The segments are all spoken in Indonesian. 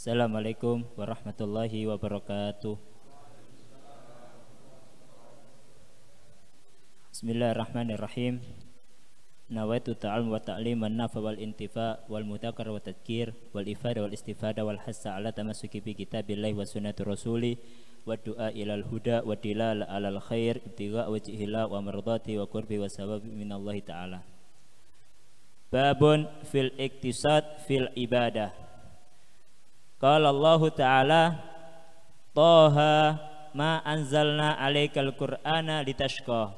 Assalamualaikum warahmatullahi wabarakatuh. Bismillahirrahmanirrahim. Nawaitu taalmu wa ta'lim wa nafa wal intifa wal mudakar wa tadkir wal ifada wal istifada wal hassa ala tamasuki bi kitabillahi wa sunnatu rasuli wa du'a ilal huda wa dilal alal khair wa jihila wa mardati wa kurbi wa sabab minallahi ta'ala. Babun fil iktisad fil ibadah. Qala Allah Ta'ala Taha ma anzalna alaikal qur'ana litashqa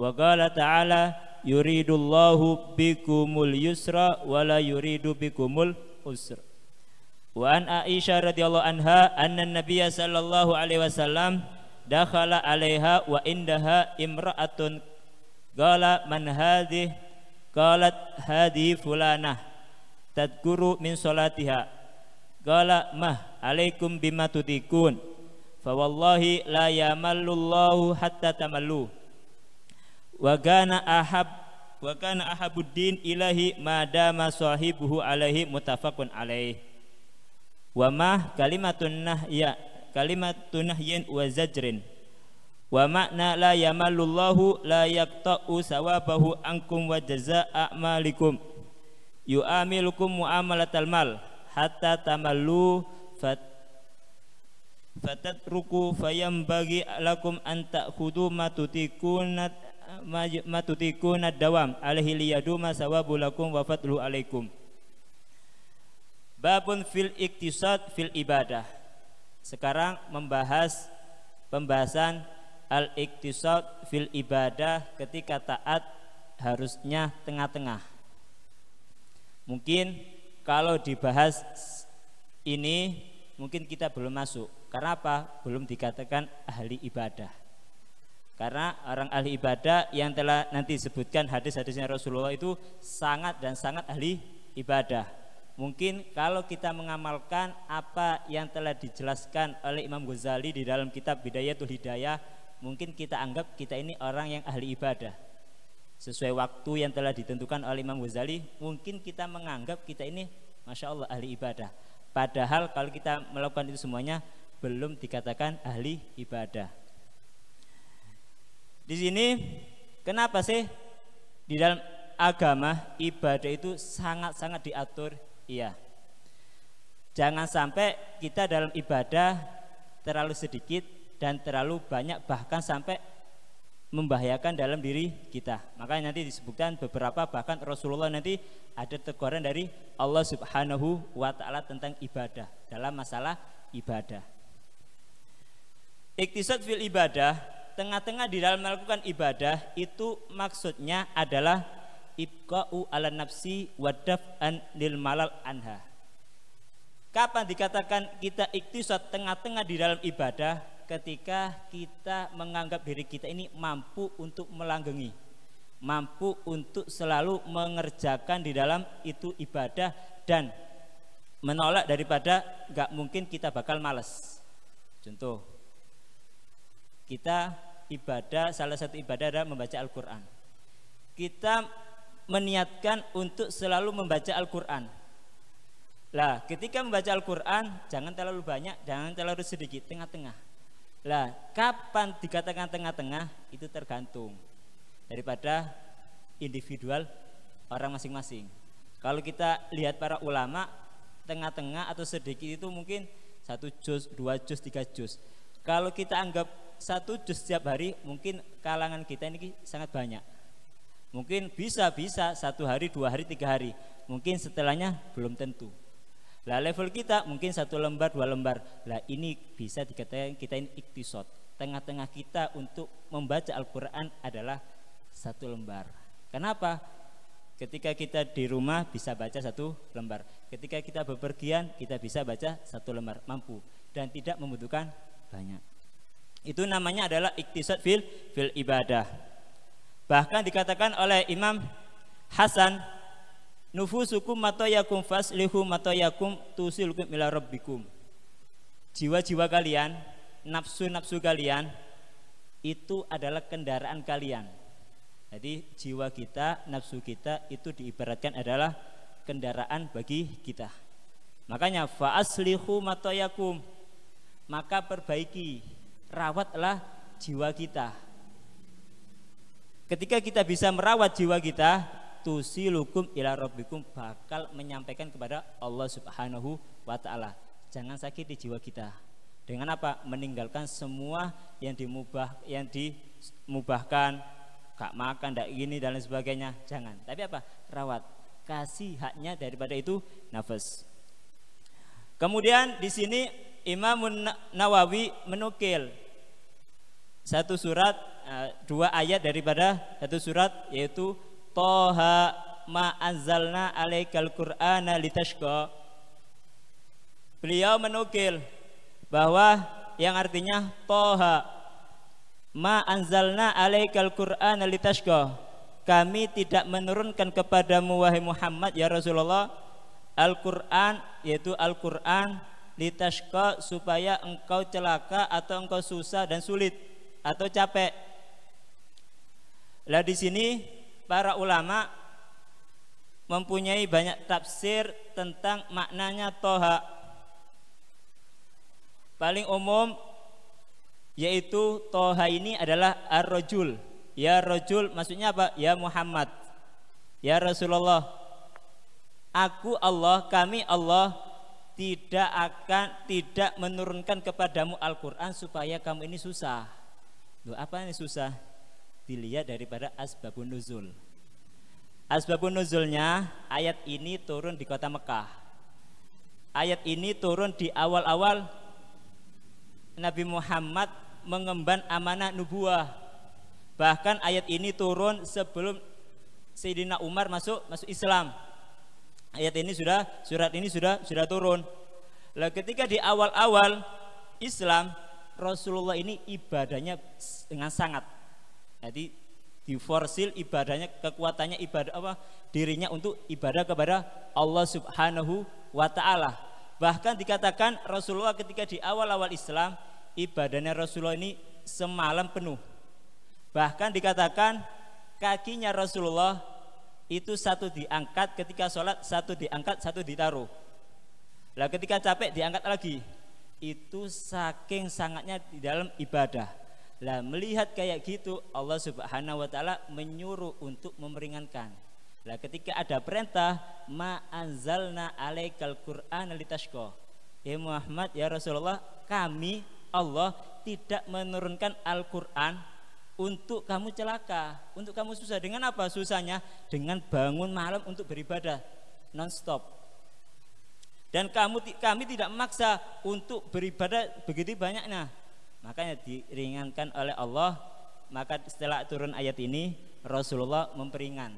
Wa qala ta'ala yuridullahu bikumul yusra wala yuridu bikumul usra Wa an Aisyah radhiyallahu anha anna nabiyya sallallahu alaihi wasallam dakhala alaiha wa indaha imra'atun qala man hadhihi qalat hadhihi fulanah tadkuru min salatiha Qala mah alaikum bima tutikun wallahi la yamallullahu hatta tamallu wa kana ahab wa kana ahabuddin ilahi madama sahibuhu alaihi mutafakun alaih wa mah kalimatun nahya kalimatun nahyin wa zajrin wa makna la yamallullahu la yaqta'u sawabahu ankum wa jazaa'a malikum yu'amilukum mu'amalatal mal hatta tamallu fat fatatruku fayambagi lakum an ta'khudhu ma tutikuna ma tutikuna dawam alaihi liyadu masawabu lakum wa fadlu alaikum babun fil iktisad fil ibadah sekarang membahas pembahasan al iktisad fil ibadah ketika taat harusnya tengah-tengah mungkin kalau dibahas ini mungkin kita belum masuk. Karena apa? Belum dikatakan ahli ibadah. Karena orang ahli ibadah yang telah nanti disebutkan hadis-hadisnya Rasulullah itu sangat dan sangat ahli ibadah. Mungkin kalau kita mengamalkan apa yang telah dijelaskan oleh Imam Ghazali di dalam kitab Bidayatul Hidayah, mungkin kita anggap kita ini orang yang ahli ibadah sesuai waktu yang telah ditentukan oleh Imam Ghazali, mungkin kita menganggap kita ini Masya Allah ahli ibadah. Padahal kalau kita melakukan itu semuanya belum dikatakan ahli ibadah. Di sini kenapa sih di dalam agama ibadah itu sangat-sangat diatur? Iya. Jangan sampai kita dalam ibadah terlalu sedikit dan terlalu banyak bahkan sampai membahayakan dalam diri kita. Maka nanti disebutkan beberapa bahkan Rasulullah nanti ada teguran dari Allah Subhanahu wa taala tentang ibadah dalam masalah ibadah. Iktisad fil ibadah, tengah-tengah di dalam melakukan ibadah itu maksudnya adalah ibqa'u ala nafsi wa daf'an lil malal anha. Kapan dikatakan kita iktisad tengah-tengah di dalam ibadah? ketika kita menganggap diri kita ini mampu untuk melanggengi, mampu untuk selalu mengerjakan di dalam itu ibadah dan menolak daripada nggak mungkin kita bakal males. Contoh, kita ibadah salah satu ibadah adalah membaca Al-Quran. Kita meniatkan untuk selalu membaca Al-Quran. Lah, ketika membaca Al-Quran, jangan terlalu banyak, jangan terlalu sedikit, tengah-tengah. Lah, kapan dikatakan tengah-tengah itu tergantung daripada individual orang masing-masing. Kalau kita lihat para ulama, tengah-tengah atau sedikit itu mungkin satu juz, dua juz, tiga juz. Kalau kita anggap satu juz setiap hari, mungkin kalangan kita ini sangat banyak. Mungkin bisa-bisa satu hari, dua hari, tiga hari. Mungkin setelahnya belum tentu. Lah level kita mungkin satu lembar, dua lembar. Lah ini bisa dikatakan kita ini ikhtisot Tengah-tengah kita untuk membaca Al-Quran adalah satu lembar. Kenapa? Ketika kita di rumah bisa baca satu lembar. Ketika kita bepergian kita bisa baca satu lembar, mampu dan tidak membutuhkan banyak. Itu namanya adalah ikhtisat fil fil ibadah. Bahkan dikatakan oleh Imam Hasan nufusukum matoyakum faslihu matoyakum tusilukum ila rabbikum jiwa-jiwa kalian nafsu-nafsu kalian itu adalah kendaraan kalian jadi jiwa kita, nafsu kita itu diibaratkan adalah kendaraan bagi kita makanya faslihu matoyakum maka perbaiki rawatlah jiwa kita ketika kita bisa merawat jiwa kita tusilukum ila rabbikum bakal menyampaikan kepada Allah Subhanahu wa taala. Jangan sakit di jiwa kita. Dengan apa? Meninggalkan semua yang dimubah yang dimubahkan, gak makan, gak ini dan lain sebagainya. Jangan. Tapi apa? Rawat. Kasih haknya daripada itu nafas. Kemudian di sini Imam Nawawi menukil satu surat eh, dua ayat daripada satu surat yaitu Toha ma anzalna alaikal qur'ana litashqa Beliau menukil bahwa yang artinya Toha ma anzalna alaikal qur'ana litashqa Kami tidak menurunkan kepadamu wahai Muhammad ya Rasulullah Al-Qur'an yaitu Al-Qur'an litashqa supaya engkau celaka atau engkau susah dan sulit atau capek. Lah di sini para ulama mempunyai banyak tafsir tentang maknanya toha paling umum yaitu toha ini adalah ar rojul, ya rojul maksudnya apa ya Muhammad ya Rasulullah aku Allah kami Allah tidak akan tidak menurunkan kepadamu Al-Qur'an supaya kamu ini susah Loh, apa ini susah? dilihat daripada asbabun nuzul. Asbabun nuzulnya ayat ini turun di kota Mekah. Ayat ini turun di awal-awal Nabi Muhammad mengemban amanah nubuah. Bahkan ayat ini turun sebelum Sayyidina Umar masuk masuk Islam. Ayat ini sudah surat ini sudah sudah turun. lalu ketika di awal-awal Islam Rasulullah ini ibadahnya dengan sangat jadi diforsil ibadahnya kekuatannya ibadah apa dirinya untuk ibadah kepada Allah Subhanahu wa taala. Bahkan dikatakan Rasulullah ketika di awal-awal Islam ibadahnya Rasulullah ini semalam penuh. Bahkan dikatakan kakinya Rasulullah itu satu diangkat ketika sholat, satu diangkat, satu ditaruh. Lah ketika capek diangkat lagi. Itu saking sangatnya di dalam ibadah. Lah melihat kayak gitu Allah Subhanahu wa taala menyuruh untuk memeringankan Lah ketika ada perintah ma anzalna alaikal Qur'an litashqa. Ya Muhammad ya Rasulullah, kami Allah tidak menurunkan Al-Qur'an untuk kamu celaka, untuk kamu susah. Dengan apa susahnya? Dengan bangun malam untuk beribadah non-stop dan kamu kami tidak memaksa untuk beribadah begitu banyaknya Makanya diringankan oleh Allah, maka setelah turun ayat ini Rasulullah memperingan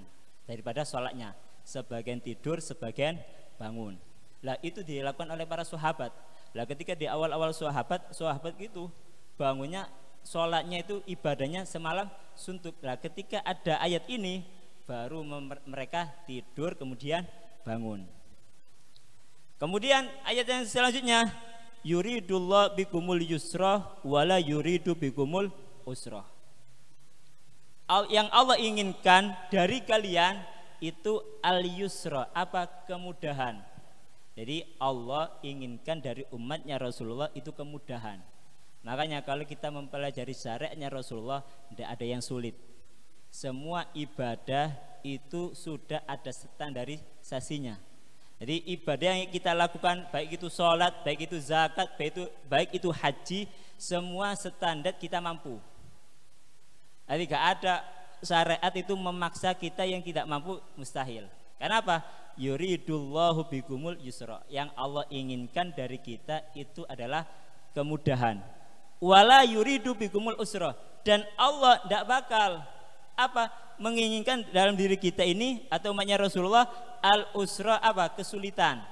daripada sholatnya. Sebagian tidur, sebagian bangun. Lah itu dilakukan oleh para sahabat. Lah ketika di awal-awal sahabat, sahabat itu bangunnya sholatnya itu ibadahnya semalam suntuk. Lah ketika ada ayat ini baru mereka tidur kemudian bangun. Kemudian ayat yang selanjutnya yuridullah bikumul yusra wala yuridu bikumul usra. Yang Allah inginkan dari kalian itu al yusra apa kemudahan. Jadi Allah inginkan dari umatnya Rasulullah itu kemudahan. Makanya kalau kita mempelajari syariatnya Rasulullah tidak ada yang sulit. Semua ibadah itu sudah ada standarisasinya. Jadi ibadah yang kita lakukan baik itu sholat, baik itu zakat, baik itu baik itu haji, semua standar kita mampu. Jadi gak ada syariat itu memaksa kita yang tidak mampu mustahil. Karena apa? Yuridullahu bikumul yusra. Yang Allah inginkan dari kita itu adalah kemudahan. Wala yuridu bikumul usra. Dan Allah tidak bakal apa? Menginginkan dalam diri kita ini atau umatnya Rasulullah al usra apa? kesulitan.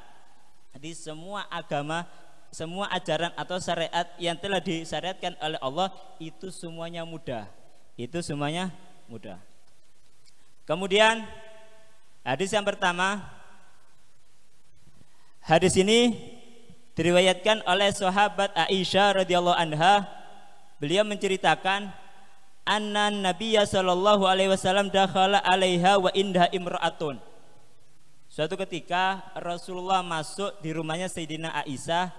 Di semua agama, semua ajaran atau syariat yang telah disyariatkan oleh Allah itu semuanya mudah. Itu semuanya mudah. Kemudian hadis yang pertama Hadis ini diriwayatkan oleh sahabat Aisyah radhiyallahu anha. Beliau menceritakan anna nabiyya sallallahu alaihi wasallam dakhala alaiha wa indah imra'atun Suatu ketika Rasulullah masuk di rumahnya Sayyidina Aisyah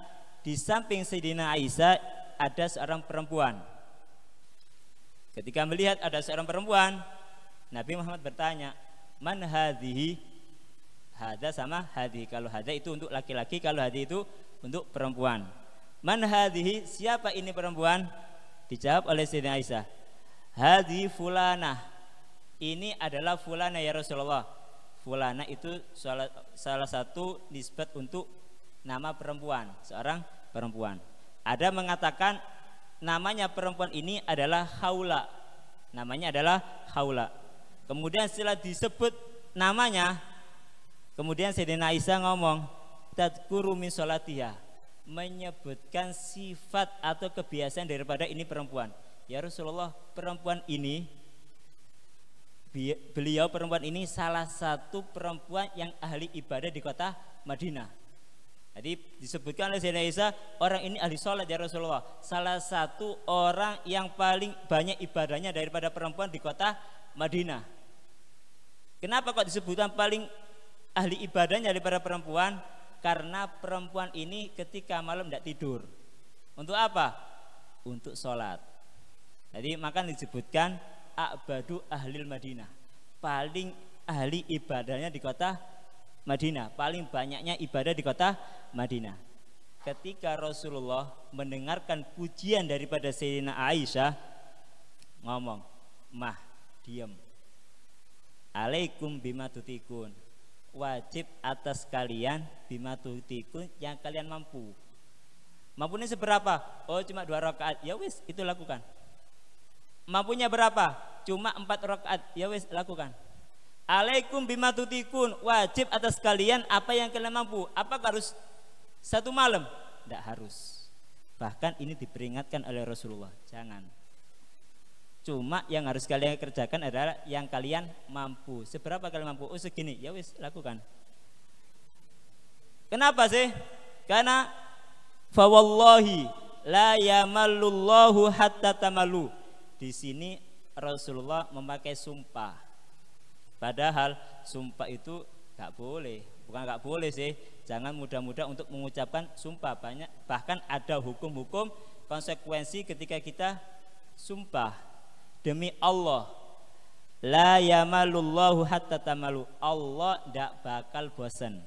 Di samping Sayyidina Aisyah ada seorang perempuan Ketika melihat ada seorang perempuan Nabi Muhammad bertanya Man hadhihi Hada sama hadhi. Kalau hada itu untuk laki-laki Kalau hadhi itu untuk perempuan Man hadhihi Siapa ini perempuan Dijawab oleh Sayyidina Aisyah Hadi fulana. Ini adalah fulana ya Rasulullah. Fulana itu salah, salah satu nisbat untuk nama perempuan, seorang perempuan. Ada mengatakan namanya perempuan ini adalah Haula. Namanya adalah Haula. Kemudian setelah disebut namanya, kemudian Sayyidina Aisyah ngomong, "Tadkuru min Menyebutkan sifat atau kebiasaan daripada ini perempuan Ya Rasulullah, perempuan ini beliau perempuan ini salah satu perempuan yang ahli ibadah di kota Madinah. Jadi disebutkan oleh Zainal Isa, orang ini ahli sholat ya Rasulullah. Salah satu orang yang paling banyak ibadahnya daripada perempuan di kota Madinah. Kenapa kok disebutkan paling ahli ibadahnya daripada perempuan? Karena perempuan ini ketika malam tidak tidur. Untuk apa? Untuk sholat. Jadi maka disebutkan Akbadu ahli Madinah Paling ahli ibadahnya di kota Madinah Paling banyaknya ibadah di kota Madinah Ketika Rasulullah mendengarkan pujian daripada Sayyidina Aisyah Ngomong Mah diam Alaikum bima tutikun Wajib atas kalian bima tutikun yang kalian mampu Mampunya seberapa? Oh cuma dua rakaat. Ya wis, itu lakukan. Mampunya berapa? Cuma empat rakaat. Ya wis lakukan. Alaikum bima tutikun wajib atas kalian apa yang kalian mampu. Apa harus satu malam? Tidak harus. Bahkan ini diperingatkan oleh Rasulullah. Jangan. Cuma yang harus kalian kerjakan adalah yang kalian mampu. Seberapa kalian mampu? Oh segini, ya wis lakukan. Kenapa sih? Karena fawallahi la yamallullahu hatta tamalu di sini Rasulullah memakai sumpah. Padahal sumpah itu gak boleh, bukan gak boleh sih. Jangan mudah-mudah untuk mengucapkan sumpah banyak. Bahkan ada hukum-hukum konsekuensi ketika kita sumpah demi Allah. La yamalullahu hatta tamalu. Allah tidak bakal bosan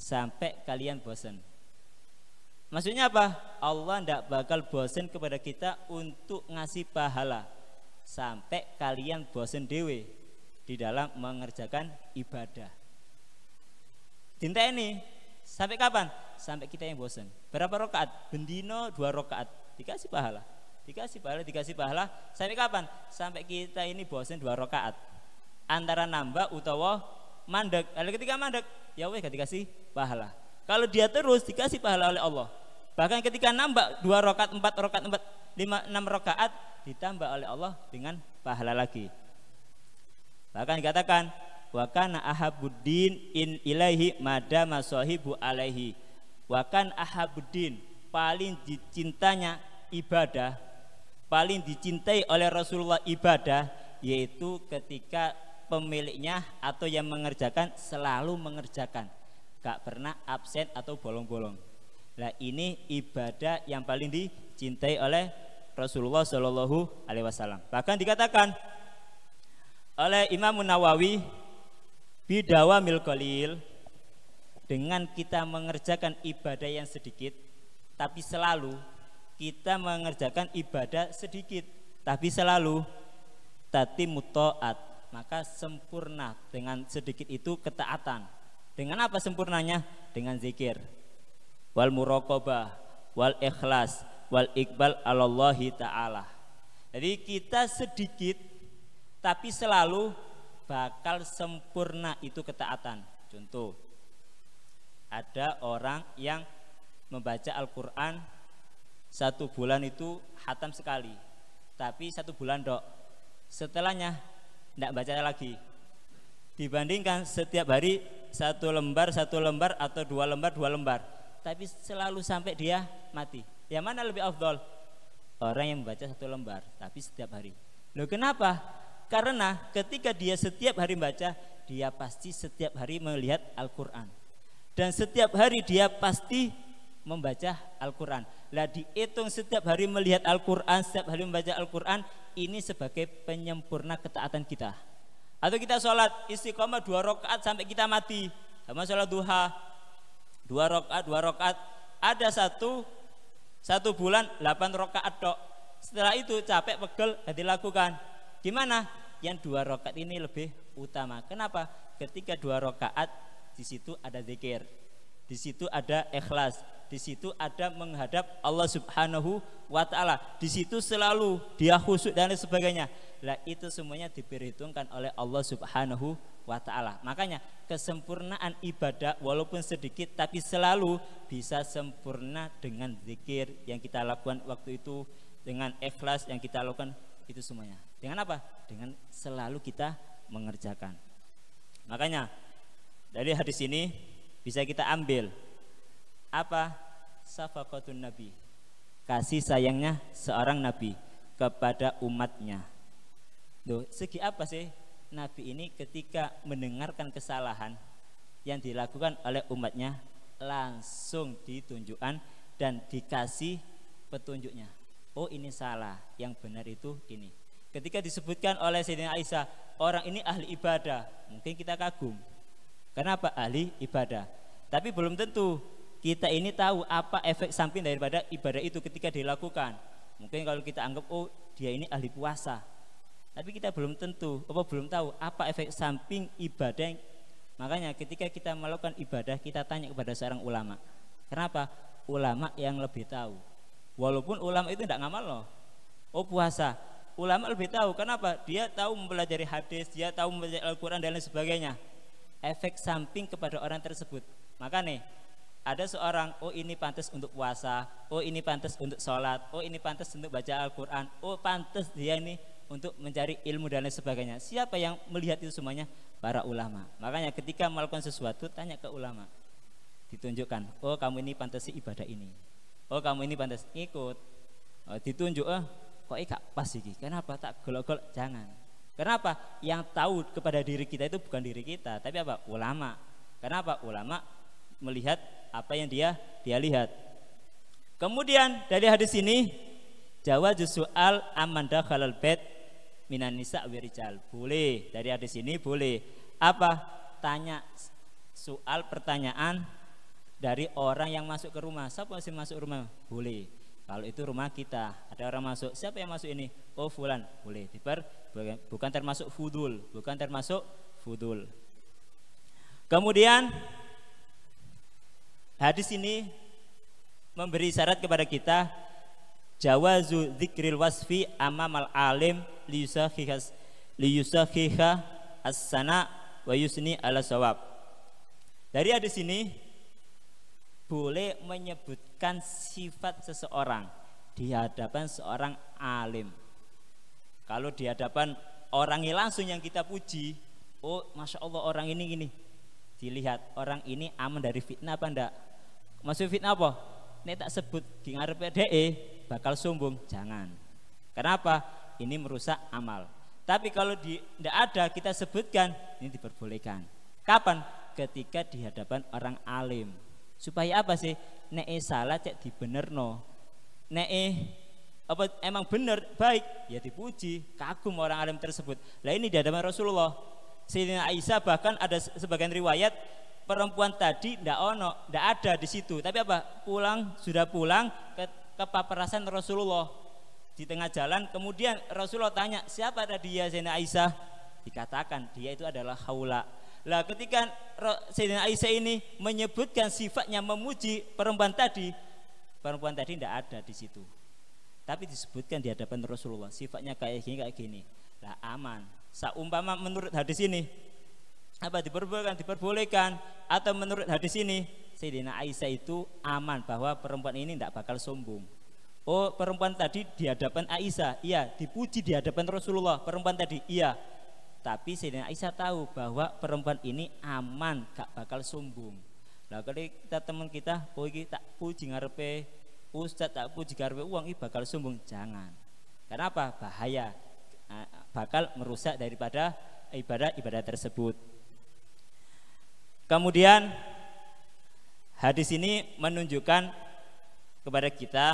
sampai kalian bosan. Maksudnya apa? Allah tidak bakal bosen kepada kita untuk ngasih pahala sampai kalian bosen dewe di dalam mengerjakan ibadah. Tinta ini sampai kapan? Sampai kita yang bosen. Berapa rokaat? Bendino dua rokaat. Dikasih pahala. Dikasih pahala, dikasih pahala. Sampai kapan? Sampai kita ini bosen dua rokaat. Antara nambah utawa mandek. Lalu ketika mandek, ya wes gak dikasih pahala. Kalau dia terus dikasih pahala oleh Allah, Bahkan ketika nambah dua rokat, empat rokat, empat, lima, enam rokaat ditambah oleh Allah dengan pahala lagi. Bahkan dikatakan wakan ahabuddin in ilahi mada masohibu alaihi. Wakan ahabuddin paling dicintanya ibadah, paling dicintai oleh Rasulullah ibadah yaitu ketika pemiliknya atau yang mengerjakan selalu mengerjakan, gak pernah absen atau bolong-bolong. Nah ini ibadah yang paling dicintai oleh Rasulullah Shallallahu Alaihi Wasallam. Bahkan dikatakan oleh Imam Nawawi bidawa milkolil dengan kita mengerjakan ibadah yang sedikit tapi selalu kita mengerjakan ibadah sedikit tapi selalu tati mutoat maka sempurna dengan sedikit itu ketaatan dengan apa sempurnanya dengan zikir wal muraqabah wal ikhlas wal iqbal alallahi taala. Jadi kita sedikit tapi selalu bakal sempurna itu ketaatan. Contoh ada orang yang membaca Al-Qur'an satu bulan itu hatam sekali tapi satu bulan dok setelahnya tidak baca lagi dibandingkan setiap hari satu lembar satu lembar atau dua lembar dua lembar tapi selalu sampai dia mati. Yang mana lebih afdol? Orang yang membaca satu lembar tapi setiap hari. Loh kenapa? Karena ketika dia setiap hari membaca, dia pasti setiap hari melihat Al-Qur'an. Dan setiap hari dia pasti membaca Al-Qur'an. Lah dihitung setiap hari melihat Al-Qur'an, setiap hari membaca Al-Qur'an, ini sebagai penyempurna ketaatan kita. Atau kita sholat istiqomah dua rakaat sampai kita mati. Sama sholat duha, dua rokaat dua rokaat ada satu satu bulan delapan rokaat dok setelah itu capek pegel lakukan gimana yang dua rokaat ini lebih utama kenapa ketika dua rokaat di situ ada zikir di situ ada ikhlas di situ ada menghadap Allah Subhanahu wa taala. Di situ selalu dia khusyuk dan lain sebagainya. Lah itu semuanya diperhitungkan oleh Allah Subhanahu wa taala. Makanya kesempurnaan ibadah walaupun sedikit tapi selalu bisa sempurna dengan zikir yang kita lakukan waktu itu dengan ikhlas yang kita lakukan itu semuanya. Dengan apa? Dengan selalu kita mengerjakan. Makanya dari hadis ini bisa kita ambil apa safaqatun nabi kasih sayangnya seorang nabi kepada umatnya Loh, segi apa sih nabi ini ketika mendengarkan kesalahan yang dilakukan oleh umatnya langsung ditunjukkan dan dikasih petunjuknya oh ini salah yang benar itu ini ketika disebutkan oleh Sayyidina Aisyah orang ini ahli ibadah mungkin kita kagum kenapa ahli ibadah tapi belum tentu kita ini tahu apa efek samping daripada ibadah itu ketika dilakukan. Mungkin kalau kita anggap oh dia ini ahli puasa, tapi kita belum tentu, apa belum tahu apa efek samping ibadah. Yang, Makanya ketika kita melakukan ibadah kita tanya kepada seorang ulama. Kenapa? Ulama yang lebih tahu. Walaupun ulama itu tidak ngamal loh. Oh puasa, ulama lebih tahu. Kenapa? Dia tahu mempelajari hadis, dia tahu mempelajari Al-Quran dan lain sebagainya. Efek samping kepada orang tersebut. Maka nih, ada seorang, oh ini pantas untuk puasa, oh ini pantas untuk sholat, oh ini pantas untuk baca Al-Quran, oh pantas dia ini untuk mencari ilmu dan lain sebagainya. Siapa yang melihat itu semuanya? Para ulama. Makanya ketika melakukan sesuatu, tanya ke ulama. Ditunjukkan, oh kamu ini pantas ibadah ini. Oh kamu ini pantas ikut. Oh, ditunjuk, oh kok ini gak pas ini. Kenapa tak golok Jangan. Kenapa? Yang tahu kepada diri kita itu bukan diri kita, tapi apa? Ulama. Kenapa? Ulama melihat apa yang dia dia lihat. Kemudian dari hadis ini Jawa jusual amanda halal bed Minanisa wirijal. Boleh dari hadis ini boleh. Apa? Tanya soal pertanyaan dari orang yang masuk ke rumah. Siapa sih masuk rumah? Boleh. Kalau itu rumah kita, ada orang masuk. Siapa yang masuk ini? Oh fulan, boleh. Diper bukan termasuk fudul, bukan termasuk fudul. Kemudian Hadis ini memberi syarat kepada kita jawazu dzikril wasfi amamal alim liyusahihas as-sana wa yusni ala sawab. Dari hadis ini boleh menyebutkan sifat seseorang di hadapan seorang alim. Kalau di hadapan orang yang langsung yang kita puji, oh masya Allah orang ini gini, dilihat orang ini aman dari fitnah apa ndak maksud fitnah apa ini tak sebut di ngarep PDE ya, eh, bakal sumbung jangan kenapa ini merusak amal tapi kalau di ndak ada kita sebutkan ini diperbolehkan kapan ketika di hadapan orang alim supaya apa sih nek eh salah cek no nek eh, apa emang bener baik ya dipuji kagum orang alim tersebut lah ini di hadapan Rasulullah Sayyidina Aisyah bahkan ada sebagian riwayat perempuan tadi ndak ono, ndak ada di situ. Tapi apa? Pulang sudah pulang ke kepaparasan Rasulullah di tengah jalan. Kemudian Rasulullah tanya, "Siapa tadi ya Sayyidina Aisyah?" Dikatakan dia itu adalah Haula. Lah ketika Sayyidina Aisyah ini menyebutkan sifatnya memuji perempuan tadi, perempuan tadi tidak ada di situ. Tapi disebutkan di hadapan Rasulullah, sifatnya kayak gini kayak gini. Lah aman, Seumpama menurut hadis ini apa diperbolehkan diperbolehkan atau menurut hadis ini Sayyidina Aisyah itu aman bahwa perempuan ini tidak bakal sombong. Oh perempuan tadi di hadapan Aisyah, iya dipuji di hadapan Rasulullah perempuan tadi, iya. Tapi Sayyidina Aisyah tahu bahwa perempuan ini aman, gak bakal sombong. Nah kali kita teman kita, oh ini tak puji ngarepe Ustadz tak puji ngarepe uang, ini bakal sombong, jangan. Kenapa Bahaya. Ah, bakal merusak daripada ibadah-ibadah tersebut. Kemudian hadis ini menunjukkan kepada kita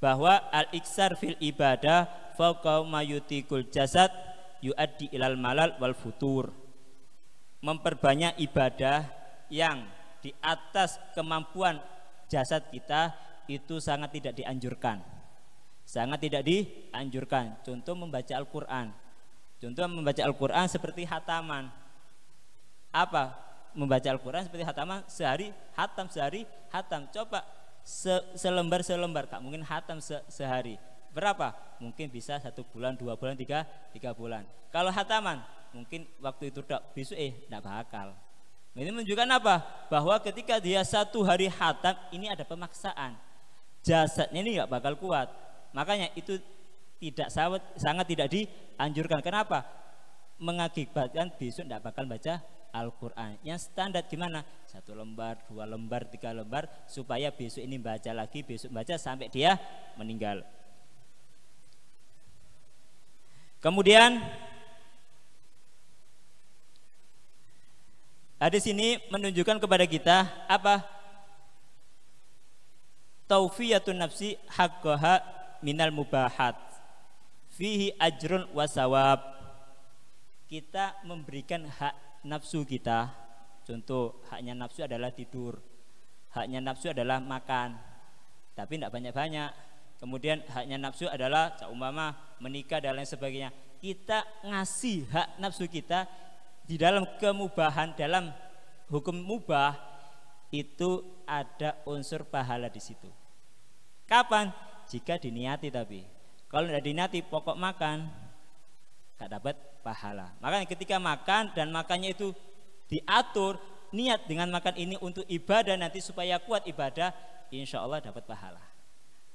bahwa al-iksar fil ibadah fauqa mayutikul jasad yuaddi ilal malal wal futur. Memperbanyak ibadah yang di atas kemampuan jasad kita itu sangat tidak dianjurkan. Sangat tidak dianjurkan. Contoh membaca Al-Quran. Contoh membaca Al-Quran seperti hataman. Apa? Membaca Al-Quran seperti hataman sehari, hatam sehari, hatam. Coba se selembar selembar, kak mungkin hatam se sehari. Berapa? Mungkin bisa satu bulan, dua bulan, tiga, tiga bulan. Kalau hataman, mungkin waktu itu tak besok eh tidak bakal. Ini menunjukkan apa? Bahwa ketika dia satu hari hatam, ini ada pemaksaan. Jasadnya ini nggak bakal kuat Makanya itu tidak sawat, sangat tidak dianjurkan. Kenapa? Mengakibatkan besok tidak bakal baca Al-Quran. Yang standar gimana? Satu lembar, dua lembar, tiga lembar, supaya besok ini baca lagi, besok baca sampai dia meninggal. Kemudian ada sini menunjukkan kepada kita apa? Taufiyatun nafsi haqqaha minal mubahat fihi ajrun wasawab kita memberikan hak nafsu kita contoh haknya nafsu adalah tidur haknya nafsu adalah makan tapi tidak banyak-banyak kemudian haknya nafsu adalah umpama menikah dan lain sebagainya kita ngasih hak nafsu kita di dalam kemubahan dalam hukum mubah itu ada unsur pahala di situ. Kapan? jika diniati tapi. Kalau tidak diniati pokok makan nggak dapat pahala. Maka ketika makan dan makannya itu diatur niat dengan makan ini untuk ibadah nanti supaya kuat ibadah, insya Allah dapat pahala.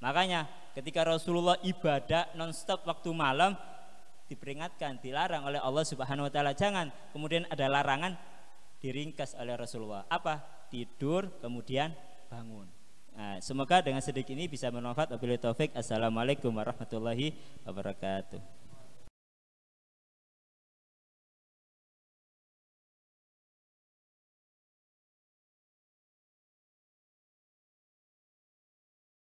Makanya ketika Rasulullah ibadah nonstop waktu malam diperingatkan, dilarang oleh Allah Subhanahu wa taala. Jangan kemudian ada larangan diringkas oleh Rasulullah. Apa? Tidur kemudian bangun. Nah, semoga dengan sedikit ini bisa bermanfaat. Wabillahi taufik. Assalamualaikum warahmatullahi wabarakatuh.